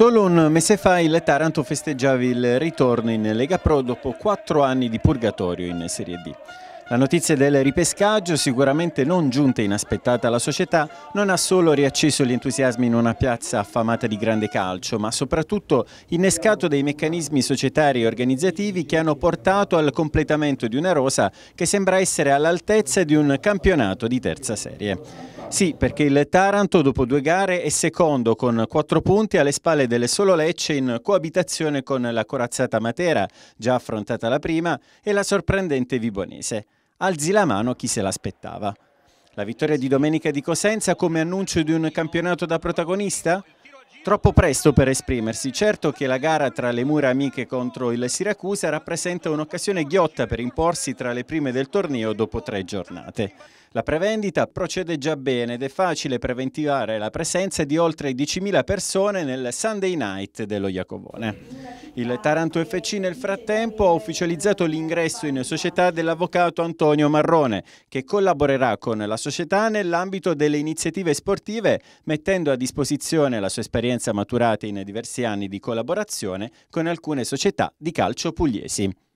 Solo un mese fa il Taranto festeggiava il ritorno in Lega Pro dopo quattro anni di purgatorio in Serie D. La notizia del ripescaggio, sicuramente non giunta inaspettata alla società, non ha solo riacceso gli entusiasmi in una piazza affamata di grande calcio, ma soprattutto innescato dei meccanismi societari e organizzativi che hanno portato al completamento di una rosa che sembra essere all'altezza di un campionato di terza serie. Sì, perché il Taranto dopo due gare è secondo con quattro punti alle spalle delle solo Lecce in coabitazione con la corazzata Matera, già affrontata la prima, e la sorprendente Vibonese. Alzi la mano chi se l'aspettava. La vittoria di domenica di Cosenza come annuncio di un campionato da protagonista? Troppo presto per esprimersi, certo che la gara tra le mura amiche contro il Siracusa rappresenta un'occasione ghiotta per imporsi tra le prime del torneo dopo tre giornate. La prevendita procede già bene ed è facile preventivare la presenza di oltre 10.000 persone nel Sunday night dello Iacovone. Il Taranto FC nel frattempo ha ufficializzato l'ingresso in società dell'avvocato Antonio Marrone, che collaborerà con la società nell'ambito delle iniziative sportive, mettendo a disposizione la sua esperienza maturata in diversi anni di collaborazione con alcune società di calcio pugliesi.